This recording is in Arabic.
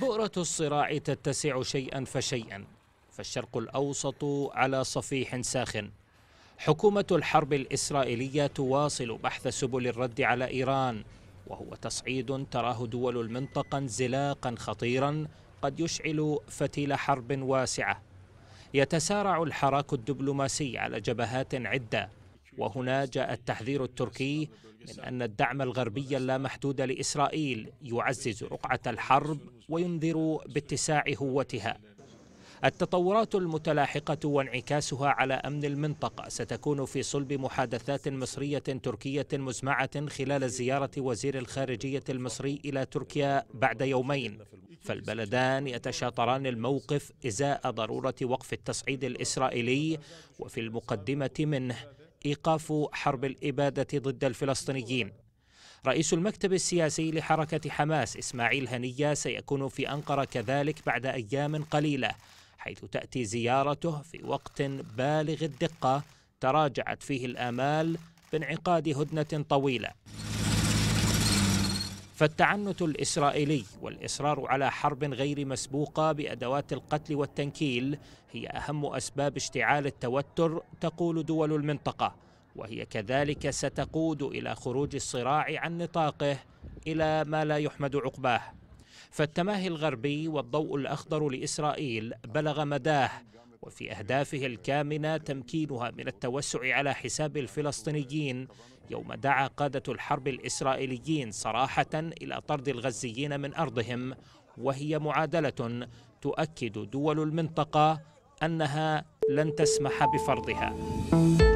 بؤرة الصراع تتسع شيئا فشيئا فالشرق الأوسط على صفيح ساخن حكومة الحرب الإسرائيلية تواصل بحث سبل الرد على إيران وهو تصعيد تراه دول المنطقة انزلاقا خطيرا قد يشعل فتيل حرب واسعة يتسارع الحراك الدبلوماسي على جبهات عده وهنا جاء التحذير التركي من أن الدعم الغربي اللامحدود لإسرائيل يعزز رقعة الحرب وينذر باتساع هوتها التطورات المتلاحقة وانعكاسها على أمن المنطقة ستكون في صلب محادثات مصرية تركية مزمعة خلال زيارة وزير الخارجية المصري إلى تركيا بعد يومين فالبلدان يتشاطران الموقف إزاء ضرورة وقف التصعيد الإسرائيلي وفي المقدمة منه ايقاف حرب الاباده ضد الفلسطينيين. رئيس المكتب السياسي لحركه حماس اسماعيل هنيه سيكون في انقره كذلك بعد ايام قليله حيث تاتي زيارته في وقت بالغ الدقه تراجعت فيه الامال بانعقاد هدنه طويله. فالتعنت الاسرائيلي والاصرار على حرب غير مسبوقه بادوات القتل والتنكيل هي اهم اسباب اشتعال التوتر تقول دول المنطقه وهي كذلك ستقود الى خروج الصراع عن نطاقه الى ما لا يحمد عقباه فالتماهي الغربي والضوء الاخضر لاسرائيل بلغ مداه وفي أهدافه الكامنة تمكينها من التوسع على حساب الفلسطينيين يوم دعا قادة الحرب الإسرائيليين صراحة إلى طرد الغزيين من أرضهم وهي معادلة تؤكد دول المنطقة أنها لن تسمح بفرضها